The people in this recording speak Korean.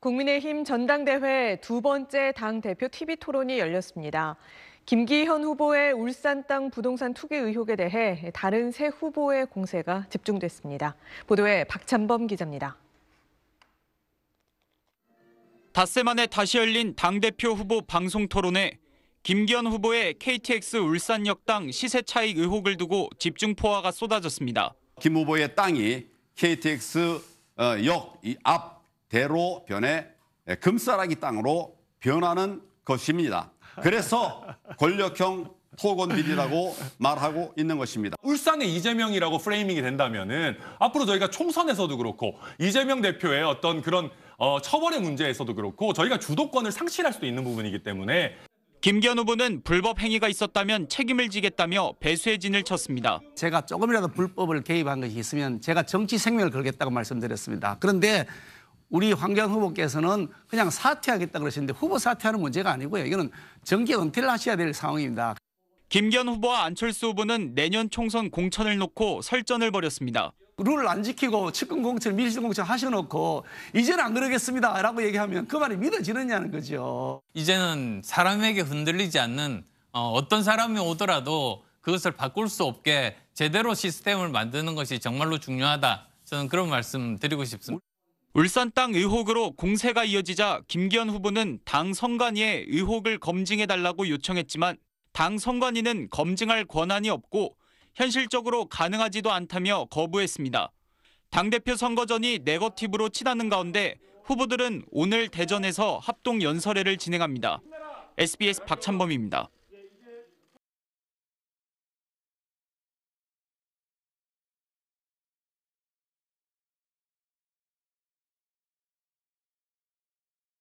국민의힘 전당대회 두 번째 당 대표 TV 토론이 열렸습니다. 김기현 후보의 울산 땅 부동산 투기 의혹에 대해 다른 세 후보의 공세가 집중됐습니다. 보도에 박찬범 기자입니다. 닷새 만에 다시 열린 당대표 후보 방송 토론에 김기현 후보의 KTX 울산역 당 시세 차익 의혹을 두고 집중 포화가 쏟아졌습니다. 김 후보의 땅이 KTX 어, 역앞 대로 변해 예, 금싸라기 땅으로 변하는 것입니다. 그래서 권력형 토건빌이라고 말하고 있는 것입니다. 울산의 이재명이라고 프레이밍이 된다면은 앞으로 저희가 총선에서도 그렇고 이재명 대표의 어떤 그런 어, 처벌의 문제에서도 그렇고 저희가 주도권을 상실할 수도 있는 부분이기 때문에 김기현 후보는 불법 행위가 있었다면 책임을 지겠다며 배수의 진을 쳤습니다. 제가 조금이라도 불법을 개입한 것이 있으면 제가 정치 생명을 걸겠다고 말씀드렸습니다. 그런데 우리 황교안 후보께서는 그냥 사퇴하겠다 그러시는데 후보 사퇴하는 문제가 아니고요. 이거는 정계 은퇴를 하셔야 될 상황입니다. 김기현 후보와 안철수 후보는 내년 총선 공천을 놓고 설전을 벌였습니다. 룰을 안 지키고 측근 공천, 밀실 공천 하셔놓고 이제는 안 그러겠습니다라고 얘기하면 그 말이 믿어지느냐는 거죠. 이제는 사람에게 흔들리지 않는 어, 어떤 사람이 오더라도 그것을 바꿀 수 없게 제대로 시스템을 만드는 것이 정말로 중요하다. 저는 그런 말씀 드리고 싶습니다. 울산 땅 의혹으로 공세가 이어지자 김기현 후보는 당 선관위에 의혹을 검증해달라고 요청했지만 당 선관위는 검증할 권한이 없고 현실적으로 가능하지도 않다며 거부했습니다. 당대표 선거 전이 네거티브로 치닫는 가운데 후보들은 오늘 대전에서 합동 연설회를 진행합니다. SBS 박찬범입니다.